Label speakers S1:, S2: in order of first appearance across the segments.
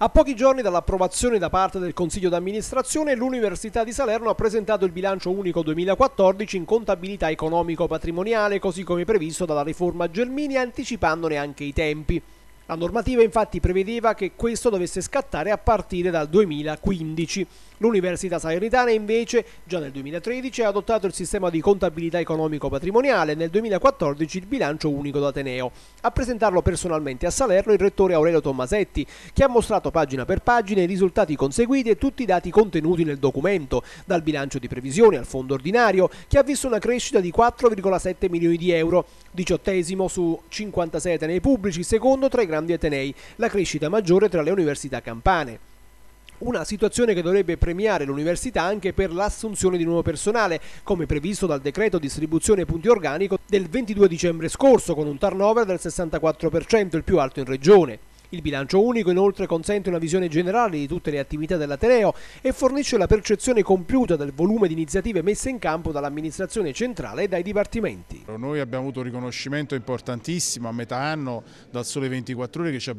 S1: A pochi giorni dall'approvazione da parte del Consiglio d'amministrazione, l'Università di Salerno ha presentato il bilancio unico 2014 in contabilità economico-patrimoniale, così come previsto dalla riforma Gelmini, anticipandone anche i tempi. La normativa infatti prevedeva che questo dovesse scattare a partire dal 2015. L'Università Salernitana invece già nel 2013 ha adottato il sistema di contabilità economico-patrimoniale e nel 2014 il bilancio unico d'Ateneo. A presentarlo personalmente a Salerno il rettore Aurelio Tommasetti che ha mostrato pagina per pagina i risultati conseguiti e tutti i dati contenuti nel documento, dal bilancio di previsione al fondo ordinario che ha visto una crescita di 4,7 milioni di euro, diciottesimo su 56 atenei pubblici, secondo tra i grandi atenei, la crescita maggiore tra le università campane. Una situazione che dovrebbe premiare l'università anche per l'assunzione di nuovo personale, come previsto dal decreto distribuzione punti organico del 22 dicembre scorso, con un turnover del 64%, il più alto in regione. Il bilancio unico inoltre consente una visione generale di tutte le attività dell'Ateneo e fornisce la
S2: percezione compiuta del volume
S1: di iniziative messe in campo dall'amministrazione centrale e dai dipartimenti.
S2: Noi abbiamo avuto un riconoscimento importantissimo a metà anno dal Sole 24 Ore che ci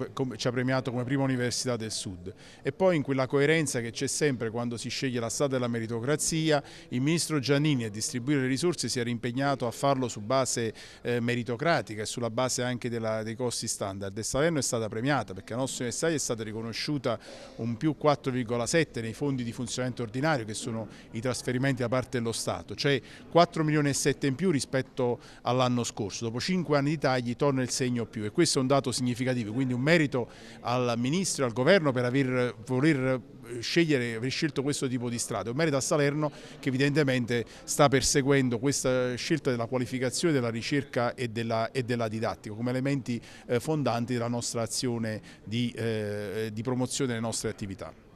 S2: ha premiato come prima università del Sud e poi in quella coerenza che c'è sempre quando si sceglie la strada della meritocrazia, il ministro Giannini a distribuire le risorse si era impegnato a farlo su base eh, meritocratica e sulla base anche dei costi standard e Salerno è stata premiata premiata perché la nostra università è stata riconosciuta un più 4,7 nei fondi di funzionamento ordinario che sono i trasferimenti da parte dello Stato, cioè 4 milioni e 7 in più rispetto all'anno scorso, dopo 5 anni di tagli torna il segno più e questo è un dato significativo, quindi un merito al Ministro e al Governo per aver voler eh, scegliere, aver scelto questo tipo di strada, un merito a Salerno che evidentemente sta perseguendo questa scelta della qualificazione, della ricerca e della, e della didattica come elementi eh, fondanti della nostra azione di, eh, di promozione delle nostre attività.